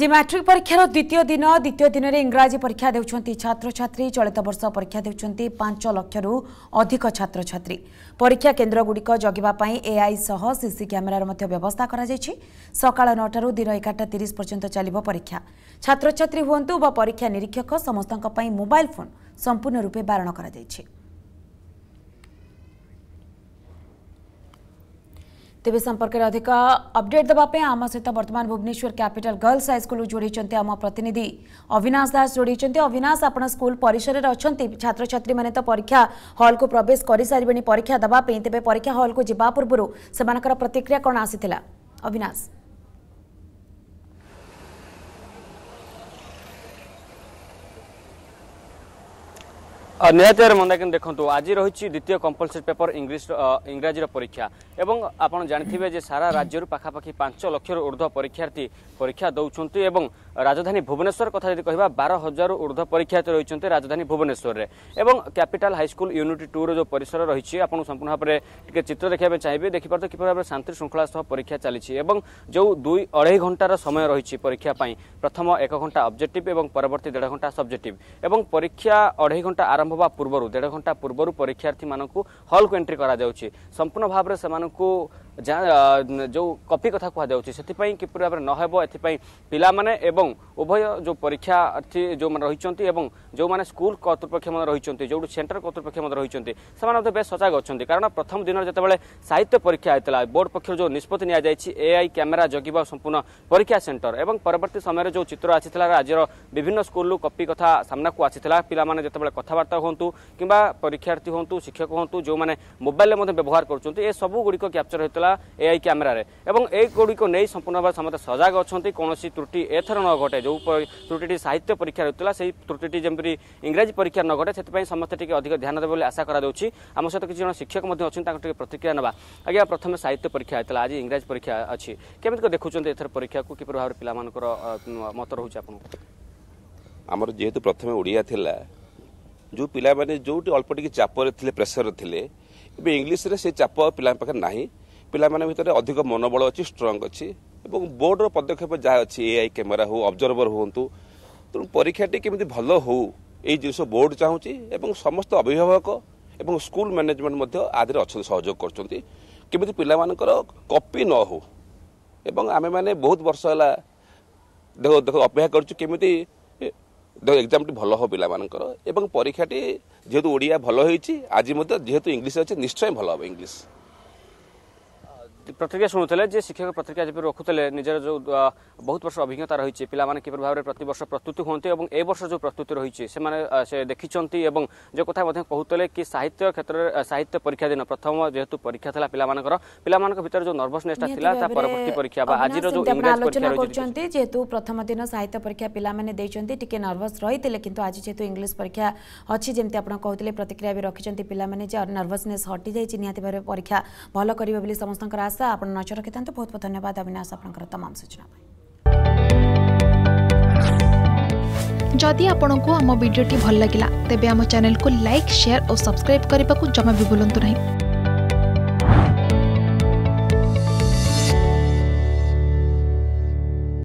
जे matric परीक्षाৰ দ্বিতীয় দিন দ্বিতীয় দিনৰ ইংৰাজী পৰীক্ষা দেউচନ୍ତି ছাত্র ছাত্ৰী চলিত বৰ্ষ পৰীক্ষা দেউচନ୍ତି 5 লাখৰ অধিক ছাত্র ছাত্ৰী পৰীক্ষা কেন্দ্ৰ গুৰিকৈ জগিবা পই এআই সহ সিসি কেমেৰাৰ মধ্য ব্যৱস্থা কৰা হৈছে সকালে 9 টাৰু দিন 1:30 পৰ্যন্ত চলিব পৰীক্ষা ছাত্র ছাত্ৰী হ'ওঁতু বা পৰীক্ষা নিৰীক্ষক সমষ্টক পই মোবাইল ফোন সম্পূৰ্ণ ৰূপে বারণ কৰা হৈছে ତେବେ ସମ୍ପର୍କରେ ଅଧିକ ଅପଡେଟ୍ ଦେବା ପାଇଁ ଆମ ସହିତ ବର୍ତ୍ତମାନ ଭୁବନେଶ୍ୱର କ୍ୟାପିଟାଲ ଗର୍ଲସ ହାଇସ୍କୁଲରୁ ଯୋଡ଼ିଛନ୍ତି ଆମ ପ୍ରତିନିଧି ଅବିନାଶ ଦାସ ଯୋଡ଼ିଛନ୍ତି ଅବିନାଶ ଆପଣ ସ୍କୁଲ ପରିସରରେ ଅଛନ୍ତି ଛାତ୍ରଛାତ୍ରୀମାନେ ତ ପରୀକ୍ଷା ହଲ୍କୁ ପ୍ରବେଶ କରିସାରିବେଣି ପରୀକ୍ଷା ଦେବା ପାଇଁ ତେବେ ପରୀକ୍ଷା ହଲ୍କୁ ଯିବା ପୂର୍ବରୁ ସେମାନଙ୍କର ପ୍ରତିକ୍ରିୟା କ'ଣ ଆସିଥିଲା ଅବିନାଶ ନିହାତି ଭାବରେ ମନ୍ଦାକିନ ଦେଖନ୍ତୁ ଆଜି ରହିଛି ଦ୍ୱିତୀୟ କମ୍ପଲସରି ପେପର ଇଂଲିଶ ଇଂରାଜୀର ପରୀକ୍ଷା ଏବଂ ଆପଣ ଜାଣିଥିବେ ଯେ ସାରା ରାଜ୍ୟରୁ ପାଖାପାଖି ପାଞ୍ଚ ଲକ୍ଷରୁ ଉର୍ଦ୍ଧ୍ୱ ପରୀକ୍ଷାର୍ଥୀ ପରୀକ୍ଷା ଦେଉଛନ୍ତି ଏବଂ রাজধানী ভুবনেশ্বর কথা যদি কহা বার হাজার ঊর্ধ্ব পরীক্ষার্থী রয়েছেন রাজধানী ভুবনেশ্বর এবং ক্যাপিটাল হাইস্কুল ইউনিটি টু রো পরিসর রয়েছে আপনার সম্পূর্ণ ভাবে টিকি চিত্র দেখা চাইবে দেখিপার কিভাবে ভাবে শান্তি শৃঙ্খলা সহ পরীক্ষা চালছে এবং যে দুই অড়াই ঘণ্টার সময় রয়েছে পরীক্ষা পাই প্রথম এক ঘণ্টা অবজেক্টিভ এবং পরবর্তী দেড় ঘণ্টা সবজেক্টিভ এবং পরীক্ষা অড়াই ঘণ্টা আরম্ভ হওয়া পূর্ব দেড় ঘণ্টা পূর্ব পরীক্ষার্থী মানুষ হলক এন্ট্রি করা যাচ্ছে সম্পূর্ণ ভাবে সে ଯେଉଁ କପି କଥା କୁହାଯାଉଛି ସେଥିପାଇଁ କିପରି ଭାବରେ ନ ହେବ ଏଥିପାଇଁ ପିଲାମାନେ ଏବଂ ଉଭୟ ଯେଉଁ ପରୀକ୍ଷାର୍ଥୀ ଯେଉଁମାନେ ରହିଛନ୍ତି ଏବଂ ଯେଉଁମାନେ ସ୍କୁଲ କର୍ତ୍ତୃପକ୍ଷ ମଧ୍ୟ ରହିଛନ୍ତି ଯେଉଁଠୁ ସେଣ୍ଟର କର୍ତ୍ତୃପକ୍ଷ ମଧ୍ୟ ରହିଛନ୍ତି ସେମାନେ ମଧ୍ୟ ବେଶ ସଜାଗ ଅଛନ୍ତି କାରଣ ପ୍ରଥମ ଦିନରେ ଯେତେବେଳେ ସାହିତ୍ୟ ପରୀକ୍ଷା ହୋଇଥିଲା ବୋର୍ଡ ପକ୍ଷରୁ ଯେଉଁ ନିଷ୍ପତ୍ତି ନିଆଯାଇଛି ଏଆଇ କ୍ୟାମେରା ଜଗିବା ସମ୍ପୂର୍ଣ୍ଣ ପରୀକ୍ଷା ସେଣ୍ଟର ଏବଂ ପରବର୍ତ୍ତୀ ସମୟରେ ଯେଉଁ ଚିତ୍ର ଆସିଥିଲା ରାଜ୍ୟର ବିଭିନ୍ନ ସ୍କୁଲରୁ କପି କଥା ସାମ୍ନାକୁ ଆସିଥିଲା ପିଲାମାନେ ଯେତେବେଳେ କଥାବାର୍ତ୍ତା ହୁଅନ୍ତୁ କିମ୍ବା ପରୀକ୍ଷାର୍ଥୀ ହୁଅନ୍ତୁ ଶିକ୍ଷକ ହୁଅନ୍ତୁ ଯେଉଁମାନେ ମୋବାଇଲରେ ମଧ୍ୟ ବ୍ୟବହାର କରୁଛନ୍ତି ଏସବୁ ଗୁଡ଼ିକ କ୍ୟାପ୍ଚର ହୋଇଥିଲା ଏ ଆଇ କ୍ୟାମେରାରେ ଏବଂ ଏହି ନେଇ ସମ୍ପୂର୍ଣ୍ଣ ଭାବେ ସମସ୍ତେ ସଜାଗ ଅଛନ୍ତି କୌଣସି ତ୍ରୁଟି ଏଥର ନ ଘଟେ ଯେଉଁ ତ୍ରୁଟିଟି ସାହିତ୍ୟ ପରୀକ୍ଷା ହେଉଥିଲା ସେହି ତ୍ରୁଟିଟି ଯେମିତି ଇଂରାଜୀ ପରୀକ୍ଷା ନ ଘଟେ ସେଥିପାଇଁ ସମସ୍ତେ ଟିକେ ଅଧିକ ଧ୍ୟାନ ଦେବେ ବୋଲି ଆଶା କରାଯାଉଛି ଆମ ସହିତ କିଛି ଜଣ ଶିକ୍ଷକ ମଧ୍ୟ ଅଛନ୍ତି ତାଙ୍କୁ ଟିକେ ପ୍ରତିକ୍ରିୟା ନେବା ଆଜ୍ଞା ପ୍ରଥମେ ସାହିତ୍ୟ ପରୀକ୍ଷା ହେଇଥିଲା ଆଜି ଇଂରାଜୀ ପରୀକ୍ଷା ଅଛି କେମିତି ଦେଖୁଛନ୍ତି ଏଥର ପରୀକ୍ଷାକୁ କିପରି ଭାବରେ ପିଲାମାନଙ୍କର ମତ ରହୁଛି ଆପଣଙ୍କୁ ଆମର ଯେହେତୁ ପ୍ରଥମେ ଓଡ଼ିଆ ଥିଲା ଯେଉଁ ପିଲାମାନେ ଯେଉଁଠି ଅଳ୍ପ ଟିକେ ଚାପରେ ଥିଲେ ପ୍ରେସରରେ ଥିଲେ ଏବେ ଇଂଲିଶରେ ସେ ଚାପ ପିଲାଙ୍କ ପାଖରେ ନାହିଁ ପିଲାମାନଙ୍କ ଭିତରେ ଅଧିକ ମନୋବଳ ଅଛି ଷ୍ଟ୍ରଙ୍ଗ ଅଛି ଏବଂ ବୋର୍ଡ଼ର ପଦକ୍ଷେପ ଯାହା ଅଛି ଏ ଆଇ କ୍ୟାମେରା ହେଉ ଅବଜର୍ଭର ହୁଅନ୍ତୁ ତେଣୁ ପରୀକ୍ଷାଟି କେମିତି ଭଲ ହେଉ ଏଇ ଜିନିଷ ବୋର୍ଡ଼ ଚାହୁଁଛି ଏବଂ ସମସ୍ତ ଅଭିଭାବକ ଏବଂ ସ୍କୁଲ ମ୍ୟାନେଜମେଣ୍ଟ ମଧ୍ୟ ଆଦିରେ ଅଛନ୍ତି ସହଯୋଗ କରୁଛନ୍ତି କେମିତି ପିଲାମାନଙ୍କର କପି ନ ହେଉ ଏବଂ ଆମେମାନେ ବହୁତ ବର୍ଷ ହେଲା ଦେଖ ଦେଖ ଅପେକ୍ଷା କରୁଛୁ କେମିତି ଦେଖ ଏକ୍ଜାମଟି ଭଲ ହେବ ପିଲାମାନଙ୍କର ଏବଂ ପରୀକ୍ଷାଟି ଯେହେତୁ ଓଡ଼ିଆ ଭଲ ହେଇଛି ଆଜି ମଧ୍ୟ ଯେହେତୁ ଇଂଲିଶ ଅଛି ନିଶ୍ଚୟ ଭଲ ହେବ ଇଂଲିଶ ପ୍ରତିକ୍ରିୟା ଶୁଣୁଥିଲେ ଯେ ଶିକ୍ଷକ ପ୍ରତିକ୍ରିୟା ଯେପରି ରଖୁଥିଲେ ନିଜର ଯେଉଁ ବହୁତ ବର୍ଷ ଅଭିଜ୍ଞତା ରହିଛି ପିଲାମାନେ କିପରି ଭାବରେ ପ୍ରତିବର୍ଷ ପ୍ରସ୍ତୁତି ହୁଅନ୍ତି ଏବଂ ଏ ବର୍ଷ ଯେଉଁ ପ୍ରସ୍ତୁତି ରହିଛି ସେମାନେ ସେ ଦେଖିଛନ୍ତି ଏବଂ ଯେଉଁ କଥା ମଧ୍ୟ କହୁଥିଲେ କି ସାହିତ୍ୟ କ୍ଷେତ୍ରରେ ସାହିତ୍ୟ ପରୀକ୍ଷା ଦିନ ପ୍ରଥମ ଯେହେତୁ ପରୀକ୍ଷା ଥିଲା ପିଲାମାନଙ୍କର ପିଲାମାନଙ୍କ ଭିତରେ ଯେଉଁ ନର୍ଭସନେସଟା ଥିଲା ତା ପରବର୍ତ୍ତୀ ପରୀକ୍ଷା ବା ଆଜିର ଯେଉଁ ଇଂରାଜୀ ପରୀକ୍ଷା କରିଛନ୍ତି ଯେହେତୁ ପ୍ରଥମ ଦିନ ସାହିତ୍ୟ ପରୀକ୍ଷା ପିଲାମାନେ ଦେଇଛନ୍ତି ଟିକେ ନର୍ଭସ୍ ରହିଥିଲେ କିନ୍ତୁ ଆଜି ଯେହେତୁ ଇଂଲିଶ ପରୀକ୍ଷା ଅଛି ଯେମିତି ଆପଣ କହୁଥିଲେ ପ୍ରତିକ୍ରିୟା ବି ରଖିଛନ୍ତି ପିଲାମାନେ ଯେ ନର୍ଭସନେସ୍ ହଟିଯାଇଛି ନିହାତି ଭାବରେ ପରୀକ୍ଷା ଭଲ କରିବେ ବୋଲି ସମସ୍ତଙ୍କର ଆଶା आशा आप नजर रखि बहुत बहुत धन्यवाद अविनाश आप तमाम सूचना जदि आपण को आम भिडी भल लगा तेब आम चेल को लाइक सेयार और सब्सक्राइब करने को जमा भी बुलां नहीं